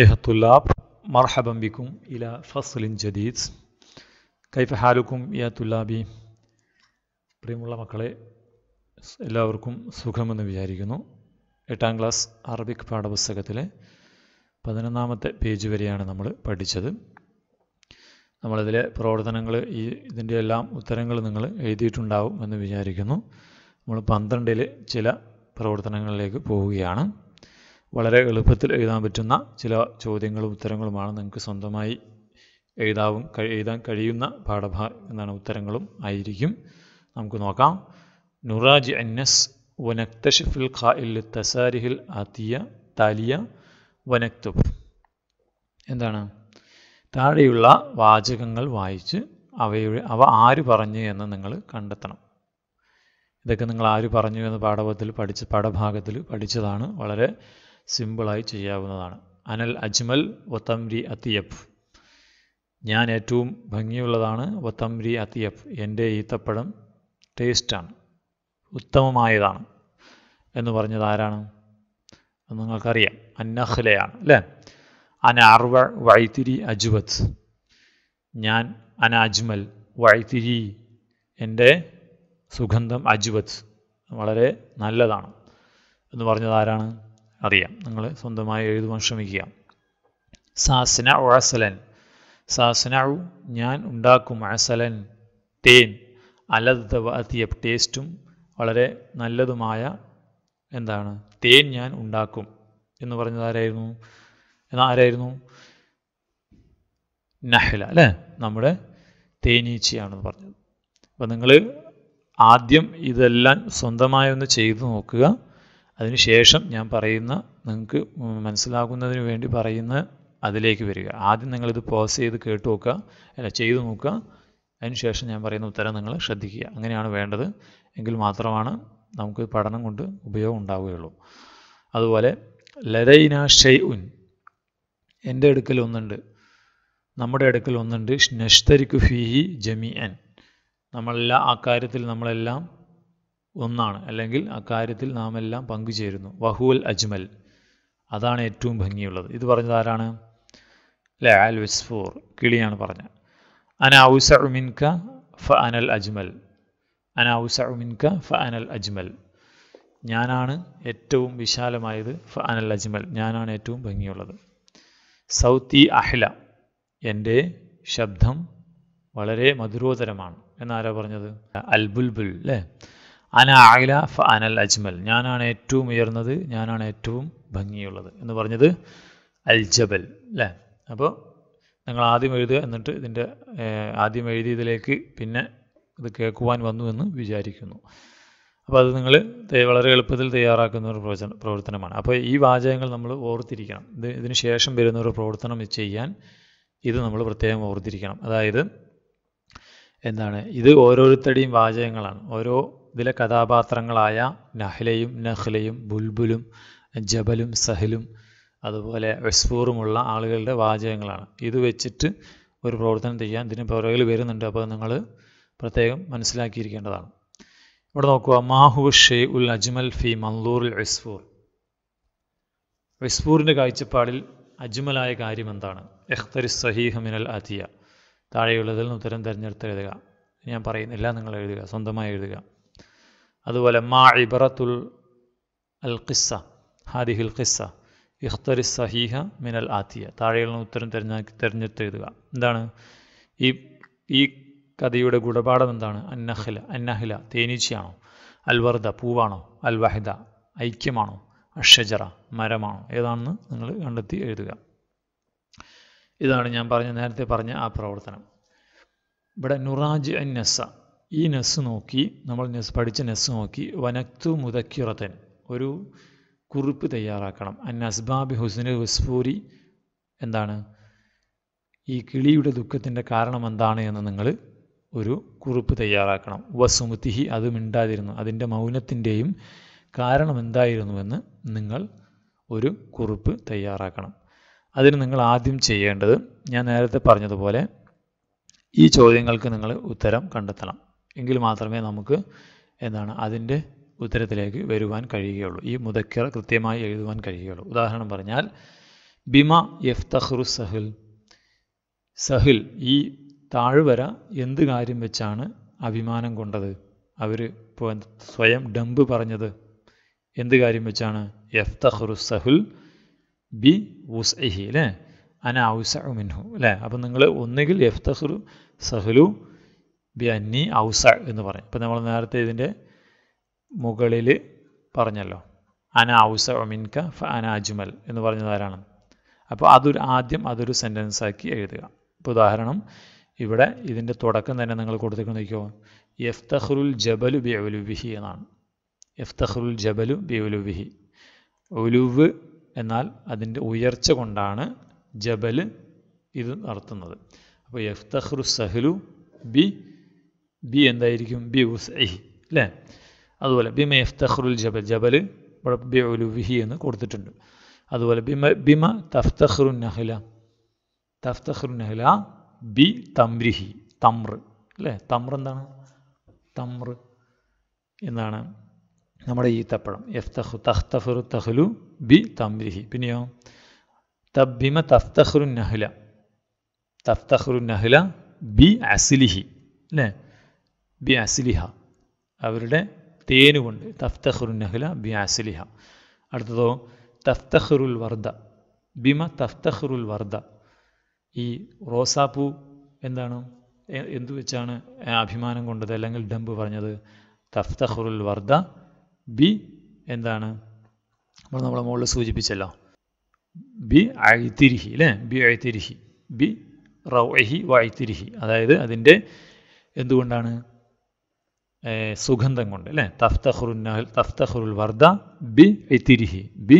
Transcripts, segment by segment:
أيها മർഹബംബിക്കും ഇല بكم ജദീദ് കൈഫ ഹാലുക്കും ഇയാത്തുല്ലാബി പ്രിയമുള്ള മക്കളെ എല്ലാവർക്കും സുഖമെന്ന് വിചാരിക്കുന്നു എട്ടാം ക്ലാസ് അറബിക് പാഠപുസ്തകത്തിലെ പതിനൊന്നാമത്തെ പേജ് വരെയാണ് നമ്മൾ പഠിച്ചത് നമ്മളിതിലെ പ്രവർത്തനങ്ങൾ ഈ ഇതിൻ്റെ എല്ലാം ഉത്തരങ്ങൾ നിങ്ങൾ എഴുതിയിട്ടുണ്ടാവും എന്ന് വിചാരിക്കുന്നു നമ്മൾ പന്ത്രണ്ടിൽ ചില പ്രവർത്തനങ്ങളിലേക്ക് പോവുകയാണ് വളരെ എളുപ്പത്തിൽ എഴുതാൻ പറ്റുന്ന ചില ചോദ്യങ്ങളും ഉത്തരങ്ങളുമാണ് നിങ്ങൾക്ക് സ്വന്തമായി എഴുതാവും എഴുതാൻ കഴിയുന്ന പാഠഭാ എന്നാണ് ഉത്തരങ്ങളും ആയിരിക്കും നമുക്ക് നോക്കാം നുറാജ് അന്നസ് വനക്തഷിഫിൽ ഇൽ തസാരിഹിൽ ആത്തിയ താലിയ വനക്തുബ് എന്താണ് താഴെയുള്ള വാചകങ്ങൾ വായിച്ച് അവയുടെ അവ ആര് പറഞ്ഞു എന്ന് നിങ്ങൾ കണ്ടെത്തണം ഇതൊക്കെ നിങ്ങൾ ആര് പറഞ്ഞു എന്ന് പാഠഭത്തിൽ പഠിച്ച പാഠഭാഗത്തിൽ പഠിച്ചതാണ് വളരെ സിമ്പിളായി ചെയ്യാവുന്നതാണ് അനൽ അജ്മൽ വത്തംരി അത്തിയപ്പ് ഞാൻ ഏറ്റവും ഭംഗിയുള്ളതാണ് വത്തംരി അത്തിയപ്പ് എൻ്റെ ഈത്തപ്പഴം ടേസ്റ്റാണ് ഉത്തമമായതാണ് എന്ന് പറഞ്ഞത് ആരാണ് എന്ന് നിങ്ങൾക്കറിയാം അന്നഹ്ലയാണ് അല്ലേ അന അർവ വൈത്തിരി അജുവത്ത് ഞാൻ അന അജ്മൽ വൈത്തിരി എൻ്റെ സുഗന്ധം അജുവത്ത് വളരെ നല്ലതാണ് എന്ന് പറഞ്ഞത് ആരാണ് അറിയാം നിങ്ങൾ സ്വന്തമായി എഴുതുവാൻ ശ്രമിക്കുക സാസ്ന അസലൻ സാസന ഞാൻ ഉണ്ടാക്കും അസലൻ തേൻ അലദ്വഅത്തിയ ടേസ്റ്റും വളരെ നല്ലതുമായ എന്താണ് തേൻ ഞാൻ ഉണ്ടാക്കും എന്ന് പറഞ്ഞത് ആരായിരുന്നു എന്നാൽ ആരായിരുന്നു നഹ്ല അല്ലേ നമ്മുടെ തേനീച്ചയാണെന്ന് പറഞ്ഞത് അപ്പം നിങ്ങൾ ആദ്യം ഇതെല്ലാം സ്വന്തമായി ഒന്ന് ചെയ്തു നോക്കുക അതിനുശേഷം ഞാൻ പറയുന്ന നിങ്ങൾക്ക് മനസ്സിലാകുന്നതിന് വേണ്ടി പറയുന്ന അതിലേക്ക് വരിക ആദ്യം നിങ്ങളിത് പോസ് ചെയ്ത് കേട്ട് നോക്കുക അല്ല ചെയ്തു നോക്കുക അതിനുശേഷം ഞാൻ പറയുന്ന ഉത്തരം നിങ്ങൾ ശ്രദ്ധിക്കുക അങ്ങനെയാണ് വേണ്ടത് എങ്കിൽ മാത്രമാണ് നമുക്ക് പഠനം കൊണ്ട് ഉപയോഗം ഉണ്ടാവുകയുള്ളൂ അതുപോലെ ലരൈന ഷെയ് ഉൻ എൻ്റെ അടുക്കൽ ഒന്നുണ്ട് നമ്മുടെ അടുക്കൽ ഒന്നുണ്ട് നഷ്തരിക്കു ഫിഹി ജമി അൻ നമ്മളെല്ലാം ആ കാര്യത്തിൽ നമ്മളെല്ലാം ഒന്നാണ് അല്ലെങ്കിൽ അക്കാര്യത്തിൽ നാം എല്ലാം പങ്കുചേരുന്നു വഹുവൽ അജ്മൽ അതാണ് ഏറ്റവും ഭംഗിയുള്ളത് ഇത് പറഞ്ഞത് ആരാണ് ലാൽ വിസ്ഫൂർ കിളിയാണ് പറഞ്ഞത് അന ഔസ ഉമിൻക ഫ അനൽ അജ്മൽ അന ഔസ ഉമിൻക ഫ അനൽ അജ്മൽ ഞാനാണ് ഏറ്റവും വിശാലമായത് ഫ അനൽ അജ്മൽ ഞാനാണ് ഏറ്റവും ഭംഗിയുള്ളത് സൗത്തി അഹ്ല എൻ്റെ ശബ്ദം വളരെ മധുരോതരമാണ് എന്നാരാ പറഞ്ഞത് അൽബുൽബുൽ അല്ലേ അന അഖില ഫ അനൽ അജ്മൽ ഞാനാണ് ഏറ്റവും ഉയർന്നത് ഞാനാണ് ഏറ്റവും ഭംഗിയുള്ളത് എന്ന് പറഞ്ഞത് അൽ ജബൽ അല്ലേ അപ്പോൾ നിങ്ങൾ ആദ്യം എഴുതുക എന്നിട്ട് ഇതിൻ്റെ ആദ്യം എഴുതി ഇതിലേക്ക് പിന്നെ ഇത് കേൾക്കുവാൻ വന്നു എന്ന് വിചാരിക്കുന്നു അപ്പോൾ അത് നിങ്ങൾ വളരെ എളുപ്പത്തിൽ തയ്യാറാക്കുന്ന ഒരു പ്രവർത്തനമാണ് അപ്പോൾ ഈ വാചകങ്ങൾ നമ്മൾ ഓർത്തിരിക്കണം ഇത് ഇതിന് ശേഷം വരുന്ന ഒരു പ്രവർത്തനം ചെയ്യാൻ ഇത് നമ്മൾ പ്രത്യേകം ഓർത്തിരിക്കണം അതായത് എന്താണ് ഇത് ഓരോരുത്തരുടെയും വാചകങ്ങളാണ് ഓരോ ഇതിലെ കഥാപാത്രങ്ങളായ നഹ്ലയും നഹ്ലയും ബുൽബുലും ജബലും സഹലും അതുപോലെ വെസ്ഫൂറുമുള്ള ആളുകളുടെ വാചകങ്ങളാണ് ഇത് വെച്ചിട്ട് ഒരു പ്രവർത്തനം ചെയ്യാൻ ഇതിന് പുറകിൽ വരുന്നുണ്ട് അപ്പോൾ നിങ്ങൾ പ്രത്യേകം മനസ്സിലാക്കിയിരിക്കേണ്ടതാണ് ഇവിടെ നോക്കുക മാഹു ഷെയ് ഉൽ അജ്മൽ ഫി മന്ദൂറുൽ വെസ്ഫൂർ വെസ്ഫൂറിൻ്റെ കാഴ്ചപ്പാടിൽ അജ്മലായ കാര്യം എന്താണ് എഹ്തരി സഹീഹ് മിനൽ അതിയ താഴെയുള്ളതിൽ നിന്ന് ഉത്തരം തിരഞ്ഞെടുത്ത് എഴുതുക ഞാൻ പറയുന്നില്ല നിങ്ങൾ എഴുതുക സ്വന്തമായി എഴുതുക അതുപോലെ മാ ഇബറത്തുൽ അൽ ഖിസ്സ ഹാദിഹിൽ ഖിസ്സ ഇഖ്തരി സഹീഹ മിനൽ ആത്തിയ താഴെയുള്ള ഉത്തരം തിരഞ്ഞ എഴുതുക എന്താണ് ഈ ഈ കഥയുടെ ഗുണപാഠം എന്താണ് അന്നഹില അന്നഹില തേനീച്ചയാണോ അൽവർദ പൂവാണോ അൽവഹിദ ഐക്യമാണോ അഷജറ മരമാണോ ഏതാണെന്ന് നിങ്ങൾ കണ്ടെത്തി എഴുതുക ഇതാണ് ഞാൻ പറഞ്ഞ നേരത്തെ പറഞ്ഞ ആ പ്രവർത്തനം ഇവിടെ നുറാജ് അന്നസ ഈ നെസ് നോക്കി നമ്മൾ നെസ് പഠിച്ച നെസ് നോക്കി വനക്തു മുതക്കിറത്തൻ ഒരു കുറിപ്പ് തയ്യാറാക്കണം അൻ അസ്ബാബി ഹുസ്നു ഹുസ്ഫൂരി എന്താണ് ഈ കിളിയുടെ ദുഃഖത്തിൻ്റെ കാരണം എന്താണ് എന്ന് നിങ്ങൾ ഒരു കുറിപ്പ് തയ്യാറാക്കണം വസുമുത്തിഹി അത് മിണ്ടാതിരുന്നു അതിൻ്റെ മൗനത്തിൻ്റെയും കാരണം എന്തായിരുന്നുവെന്ന് നിങ്ങൾ ഒരു കുറിപ്പ് തയ്യാറാക്കണം അതിന് നിങ്ങൾ ആദ്യം ചെയ്യേണ്ടത് ഞാൻ നേരത്തെ പറഞ്ഞതുപോലെ ഈ ചോദ്യങ്ങൾക്ക് നിങ്ങൾ ഉത്തരം കണ്ടെത്തണം എങ്കിൽ മാത്രമേ നമുക്ക് എന്താണ് അതിൻ്റെ ഉത്തരത്തിലേക്ക് വരുവാൻ കഴിയുകയുള്ളൂ ഈ മുതക്കർ കൃത്യമായി എഴുതുവാൻ കഴിയുകയുള്ളൂ ഉദാഹരണം പറഞ്ഞാൽ ബിമ യഫ്തഹ്റു സഹിൽ സഹിൽ ഈ താഴ്വര എന്ത് കാര്യം വെച്ചാണ് അഭിമാനം കൊണ്ടത് അവർ ഇപ്പോൾ സ്വയം ഡംബ് പറഞ്ഞത് എന്ത് കാര്യം വെച്ചാണ് യഫ്തഹ്റു സഹുൽ ബി ഉസ്ഇഹി അല്ലേ അന മിൻഹു അല്ലേ അപ്പം നിങ്ങൾ ഒന്നുകിൽ യഫ്തഹ്റു സഹലു ബി അന്നി ഔസ എന്ന് പറയും ഇപ്പം നമ്മൾ നേരത്തെ ഇതിൻ്റെ മുകളിൽ പറഞ്ഞല്ലോ അന ഔസ ഒമിൻക ഫ അന അജ്മൽ എന്ന് പറഞ്ഞത് ആരാണ് അപ്പോൾ അതൊരു ആദ്യം അതൊരു സെൻറ്റൻസ് ആക്കി എഴുതുക ഇപ്പോൾ ഉദാഹരണം ഇവിടെ ഇതിൻ്റെ തുടക്കം തന്നെ നിങ്ങൾ കൊടുത്തിട്ട് നോക്കിയോ എഫ്തഹ്റുൽ ജബലു ബി ഒലുബിഹി എന്നാണ് എഫ്തഹ്റുൽ ജബലു ബി ഒലുബിഹി ഒലുവ് എന്നാൽ അതിൻ്റെ ഉയർച്ച കൊണ്ടാണ് ജബല് ഇത് നടത്തുന്നത് അപ്പോൾ എഫ്തഹ്റു സഹ്ലു ബി ബി എന്തായിരിക്കും ബി ഉസ്ഐ അല്ലേ അതുപോലെ ബിമ എഫ്തഖറുൽ ജബൽ ജബൽ ഇവിടെ ബി ഉലുവിഹി എന്ന് കൊടുത്തിട്ടുണ്ട് അതുപോലെ ബിമ ബിമ തഫ്തഖറു നഹ്ല തഫ്തഖറു നഹ്ല ബി തംരിഹി തമ്ര അല്ലേ തമ്ര എന്താണ് തമ്ര എന്നാണ് നമ്മുടെ ഈത്തപ്പഴം എഫ്തഖു തഖ്തഫറു തഹ്ലു ബി തംരിഹി പിന്നെയോ തബ്ബിമ തഫ്തഖറു നഹ്ല തഫ്തഖറു നഹ്ല ബി അസിലിഹി അല്ലേ ബി അസ്ലിഹ അവരുടെ തേനുകൊണ്ട് തഫ്തഹുർ നഹ്ല ബി അസ്ലിഹ അടുത്തതോ തഫ്തഹുറുൽ വർദ്ധ ബിമ തഫ്തഹുറുൽ വർദ്ധ ഈ റോസാപ്പൂ എന്താണ് എന്തു വെച്ചാണ് അഭിമാനം കൊണ്ടത് അല്ലെങ്കിൽ ഡംബ് പറഞ്ഞത് തഫ്തഹുറുൽ വർദ്ധ ബി എന്താണ് നമ്മൾ നമ്മളെ മുകളിൽ സൂചിപ്പിച്ചല്ലോ ബി ഐതിരിഹി അല്ലേ ബി ഐതിരിഹി ബി റൗഹി വഴുത്തിരിഹി അതായത് അതിൻ്റെ എന്തുകൊണ്ടാണ് സുഗന്ധം കൊണ്ട് അല്ലേ തഫ്തഖുറുന്നഹൽ തഫ്തഖുറുൽ വർദ ബി ഐത്തിരിഹി ബി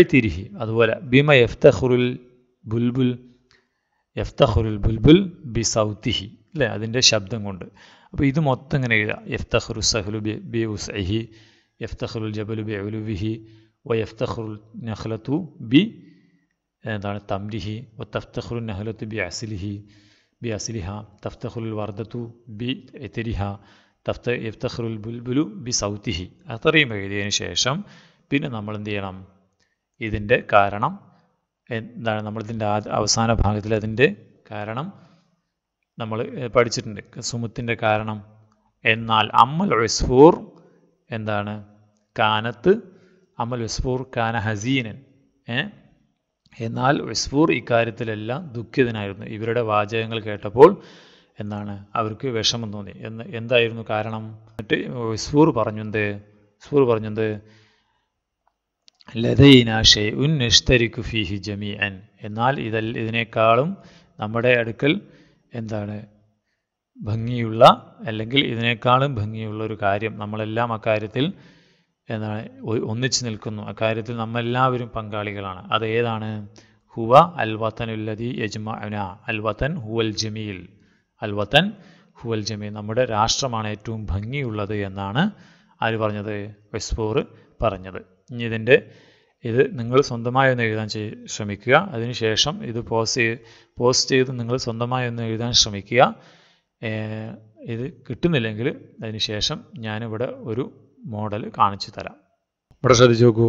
ഐത്തിരിഹി അതുപോലെ ബിമ യഫ്തഖുറുൽ ബുൽബുൽ യഫ്തഖുറുൽ ബുൽബുൽ ബി സൗത്തിഹി അല്ലേ അതിൻ്റെ ശബ്ദം കൊണ്ട് അപ്പോൾ ഇത് മൊത്തം ഇങ്ങനെ എഴുതുക യഫ്തഖുറു സഹ്ലു ബി ബി ഉസ്ഹി യഫ്തഖുറുൽ ജബലു ബി ഉലുവിഹി വ യഫ്തഖുറുൽ നഹ്ലത്തു ബി എന്താണ് തംരിഹി വ തഫ്തഖുറു നഹ്ലത്തു ബി അസിലിഹി ബി അസിലിഹ തഫ്തഖുറുൽ വർദ്ധത്തു ബി എത്തിരിഹ തഫ്ത ഇഫ്തഖറുൽ ബുൽബുലു ബി സൗത്തിഹി അത്രയും എഴുതിയതിന് ശേഷം പിന്നെ നമ്മൾ എന്ത് ചെയ്യണം ഇതിൻ്റെ കാരണം എന്താണ് നമ്മളിതിൻ്റെ അവസാന ഭാഗത്തിൽ അതിൻ്റെ കാരണം നമ്മൾ പഠിച്ചിട്ടുണ്ട് സുമത്തിൻ്റെ കാരണം എന്നാൽ അമ്മൽ ഒസ്ഫൂർ എന്താണ് കാനത്ത് അമൽ ഉസ്ഫൂർ കാന ഹസീനൻ എന്നാൽ ഉസ്ഫൂർ ഇക്കാര്യത്തിലെല്ലാം ദുഃഖിതനായിരുന്നു ഇവരുടെ വാചകങ്ങൾ കേട്ടപ്പോൾ എന്നാണ് അവർക്ക് വിഷമം തോന്നി എന്ന് എന്തായിരുന്നു കാരണം എന്നിട്ട് സൂർ പറഞ്ഞെന്ത് സൂർ പറഞ്ഞു ലതൈനാഷേ ഉൻ നിഷ്തരിക്കു ഫിഹി ജമി അൻ എന്നാൽ ഇതൽ ഇതിനേക്കാളും നമ്മുടെ അടുക്കൽ എന്താണ് ഭംഗിയുള്ള അല്ലെങ്കിൽ ഇതിനേക്കാളും ഭംഗിയുള്ള ഒരു കാര്യം നമ്മളെല്ലാം അക്കാര്യത്തിൽ എന്താണ് ഒന്നിച്ചു നിൽക്കുന്നു അക്കാര്യത്തിൽ നമ്മെല്ലാവരും പങ്കാളികളാണ് അത് ഏതാണ് ഹുവ അൽ വത്തനുല്ലതി യജ്മഅന അൽ ഹുവൽ ജമീൽ അൽവത്തൻ ഹുവൽ ജമീൻ നമ്മുടെ രാഷ്ട്രമാണ് ഏറ്റവും ഭംഗിയുള്ളത് എന്നാണ് ആര് പറഞ്ഞത് വെസ്പൂർ പറഞ്ഞത് ഇനി ഇതിൻ്റെ ഇത് നിങ്ങൾ സ്വന്തമായി ഒന്ന് എഴുതാൻ ശ്രമിക്കുക അതിനുശേഷം ഇത് പോസ്റ്റ് ചെയ്ത് പോസ്റ്റ് ചെയ്ത് നിങ്ങൾ സ്വന്തമായി ഒന്ന് എഴുതാൻ ശ്രമിക്കുക ഇത് കിട്ടുന്നില്ലെങ്കിൽ അതിനുശേഷം ഞാനിവിടെ ഒരു മോഡൽ കാണിച്ചു തരാം ഇവിടെ ശ്രദ്ധിച്ചു നോക്കൂ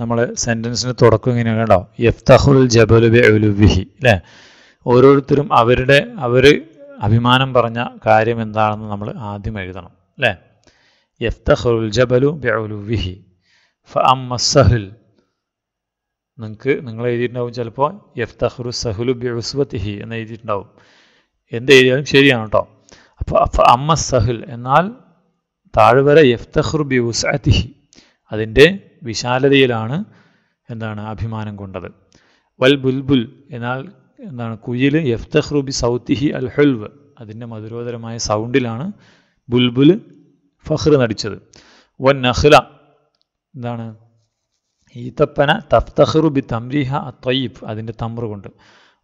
നമ്മൾ സെൻറ്റൻസിന് തുടക്കം ഇങ്ങനെ കേട്ടോ യഫ്തഹുൽ ജബലുബി അലുവിഹി അല്ലേ ഓരോരുത്തരും അവരുടെ അവർ അഭിമാനം പറഞ്ഞ കാര്യം എന്താണെന്ന് നമ്മൾ ആദ്യം എഴുതണം അല്ലേ യഫ്തഹുൽ ജബലു ബിഅലുവിഹി ഫഅമ്മസഹുൽ നിങ്ങൾക്ക് നിങ്ങൾ എഴുതിയിട്ടുണ്ടാവും ചിലപ്പോൾ യഫ്തഹുറു സഹുലു ബിഉസ്വത്തിഹി എന്ന് എഴുതിയിട്ടുണ്ടാവും എന്ത് എഴുതിയാലും ശരിയാണ് കേട്ടോ അപ്പോൾ അമ്മ സഹുൽ എന്നാൽ താഴ്വര യഫ്തഹുർ ബിഉസ്അതിഹി അതിൻ്റെ വിശാലതയിലാണ് എന്താണ് അഭിമാനം കൊണ്ടത് വൽ ബുൽബുൽ എന്നാൽ എന്താണ് കുയിൽ എഫ്തഹ്റുബി സൗത്തിഹി അൽ ഹുൽവ് അതിൻ്റെ മധുരോധരമായ സൗണ്ടിലാണ് ബുൽബുൽ ഫഹ്ർ നടിച്ചത് വൻ നഹ്ല എന്താണ് ഈത്തപ്പന തഫ്തഹ്റുബി തംരിഹ അത്വയ്യബ് അതിൻ്റെ തമ്ര കൊണ്ട്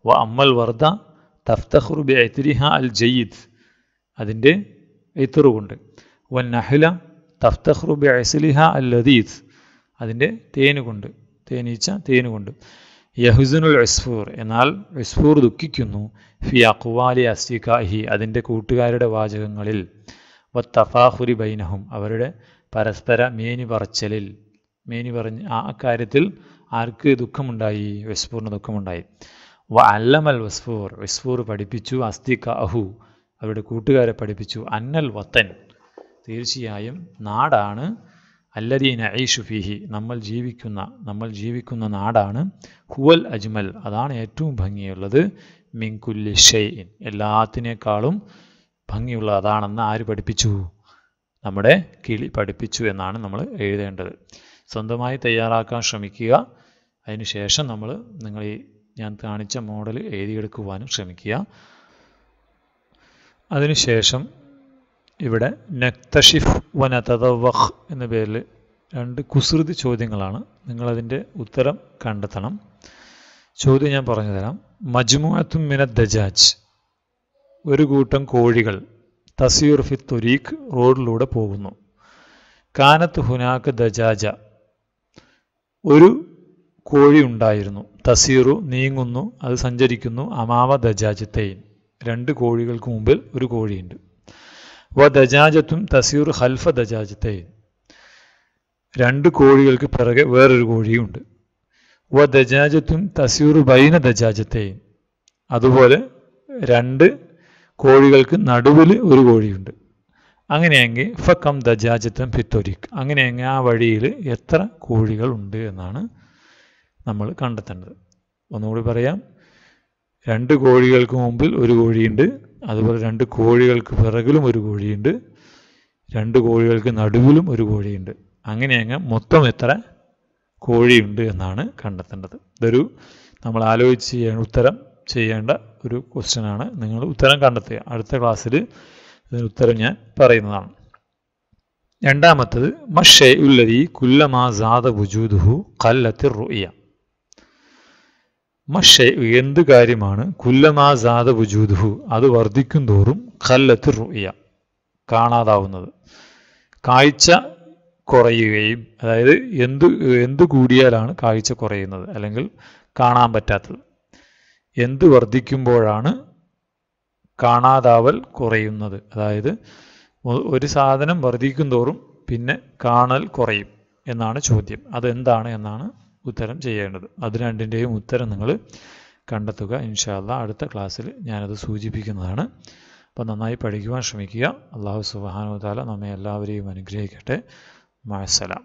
വ അമ്മൽ വർദ്ധ ബി ഐത്തിരിഹ അൽ ജയ്യിദ് അതിൻ്റെ എത്തറു കൊണ്ട് വൻ നഹ്ല ബി ഐസലിഹ അൽ ലതീദ് അതിൻ്റെ തേനുകൊണ്ട് തേനീച്ച തേനുകൊണ്ട് യഹുസുനുൽ ഇസ്ഫൂർ എന്നാൽ ഇസ്ഫൂർ ദുഃഖിക്കുന്നു ഫി അക്വാലി അസ്തിഖാഹി അതിൻ്റെ കൂട്ടുകാരുടെ വാചകങ്ങളിൽ വ തഫാഹുരി ബൈനഹും അവരുടെ പരസ്പര മേനി പറച്ചലിൽ മേനി പറഞ്ഞ് ആ കാര്യത്തിൽ ആർക്ക് ദുഃഖമുണ്ടായി വിസ്ഫൂറിന് ദുഃഖമുണ്ടായി വ അല്ലമൽ വസ്ഫൂർ വിസ്ഫൂർ പഠിപ്പിച്ചു അസ്തിഖ അഹു അവരുടെ കൂട്ടുകാരെ പഠിപ്പിച്ചു അന്നൽ വത്തൻ തീർച്ചയായും നാടാണ് അല്ലദീന അയീഷു ഫിഹി നമ്മൾ ജീവിക്കുന്ന നമ്മൾ ജീവിക്കുന്ന നാടാണ് ഹുവൽ അജ്മൽ അതാണ് ഏറ്റവും ഭംഗിയുള്ളത് മിങ്കുല്ലി ഷെയ്ൻ എല്ലാത്തിനേക്കാളും ഭംഗിയുള്ള അതാണെന്ന് ആര് പഠിപ്പിച്ചു നമ്മുടെ കിളി പഠിപ്പിച്ചു എന്നാണ് നമ്മൾ എഴുതേണ്ടത് സ്വന്തമായി തയ്യാറാക്കാൻ ശ്രമിക്കുക അതിനുശേഷം നമ്മൾ നിങ്ങൾ ഈ ഞാൻ കാണിച്ച മോഡൽ എഴുതിയെടുക്കുവാനും ശ്രമിക്കുക അതിനുശേഷം ഇവിടെ നക്തഷിഫ് വനതവഹ് എന്ന പേരിൽ രണ്ട് കുസൃതി ചോദ്യങ്ങളാണ് നിങ്ങളതിൻ്റെ ഉത്തരം കണ്ടെത്തണം ചോദ്യം ഞാൻ പറഞ്ഞു തരാം മജ്മുഅത്തും മിന ദജാജ് ഒരു കൂട്ടം കോഴികൾ തസീർ ഫി തൊരീഖ് റോഡിലൂടെ പോകുന്നു കാനത്ത് ഹുനാക്ക് ദജാജ ഒരു കോഴി ഉണ്ടായിരുന്നു തസീറു നീങ്ങുന്നു അത് സഞ്ചരിക്കുന്നു അമാവ ദജാജത്തെയിൻ രണ്ട് കോഴികൾക്ക് മുമ്പിൽ ഒരു കോഴിയുണ്ട് വ ദജാജത്തും തസീർ ഹൽഫ ദജാജത്തെ രണ്ട് കോഴികൾക്ക് പിറകെ വേറൊരു കോഴിയുണ്ട് വ ദജാജത്തും തസീർ ബൈന ദജാജത്തെ അതുപോലെ രണ്ട് കോഴികൾക്ക് നടുവിൽ ഒരു കോഴിയുണ്ട് അങ്ങനെയെങ്കിൽ ഫക്കം ദജാജത്തും ഫിത്തൊരിക് അങ്ങനെയെങ്കിൽ ആ വഴിയിൽ എത്ര കോഴികളുണ്ട് എന്നാണ് നമ്മൾ കണ്ടെത്തേണ്ടത് ഒന്നുകൂടി പറയാം രണ്ട് കോഴികൾക്ക് മുമ്പിൽ ഒരു കോഴിയുണ്ട് അതുപോലെ രണ്ട് കോഴികൾക്ക് പിറകിലും ഒരു കോഴിയുണ്ട് രണ്ട് കോഴികൾക്ക് നടുവിലും ഒരു കോഴിയുണ്ട് അങ്ങനെ മൊത്തം എത്ര കോഴിയുണ്ട് എന്നാണ് കണ്ടെത്തേണ്ടത് ഇതൊരു നമ്മൾ ആലോചിച്ച് ചെയ്യേണ്ട ഉത്തരം ചെയ്യേണ്ട ഒരു ക്വസ്റ്റ്യനാണ് നിങ്ങൾ ഉത്തരം കണ്ടെത്തുക അടുത്ത ക്ലാസ്സിൽ ഇതിന് ഉത്തരം ഞാൻ പറയുന്നതാണ് രണ്ടാമത്തത് മഷേ ഉല്ലതി കുല്ലമാ സാദ വുജൂദുഹു കല്ലത്തിർ റുയ മഷെ എന്ത് കാര്യമാണ് കുല്ലമാ സാദ ബുജൂദുഹു അത് വർദ്ധിക്കും തോറും കല്ലത്ത് റുയ കാണാതാവുന്നത് കാഴ്ച കുറയുകയും അതായത് എന്ത് എന്ത് കൂടിയാലാണ് കാഴ്ച കുറയുന്നത് അല്ലെങ്കിൽ കാണാൻ പറ്റാത്തത് എന്ത് വർദ്ധിക്കുമ്പോഴാണ് കാണാതാവൽ കുറയുന്നത് അതായത് ഒരു സാധനം വർദ്ധിക്കും തോറും പിന്നെ കാണൽ കുറയും എന്നാണ് ചോദ്യം അതെന്താണ് എന്നാണ് ഉത്തരം ചെയ്യേണ്ടത് അത് രണ്ടിൻ്റെയും ഉത്തരം നിങ്ങൾ കണ്ടെത്തുക ഇൻഷാല്ല അടുത്ത ക്ലാസ്സിൽ ഞാനത് സൂചിപ്പിക്കുന്നതാണ് അപ്പം നന്നായി പഠിക്കുവാൻ ശ്രമിക്കുക അള്ളാഹു സുബാനുതാല നമ്മെ എല്ലാവരെയും അനുഗ്രഹിക്കട്ടെ മഴസലാം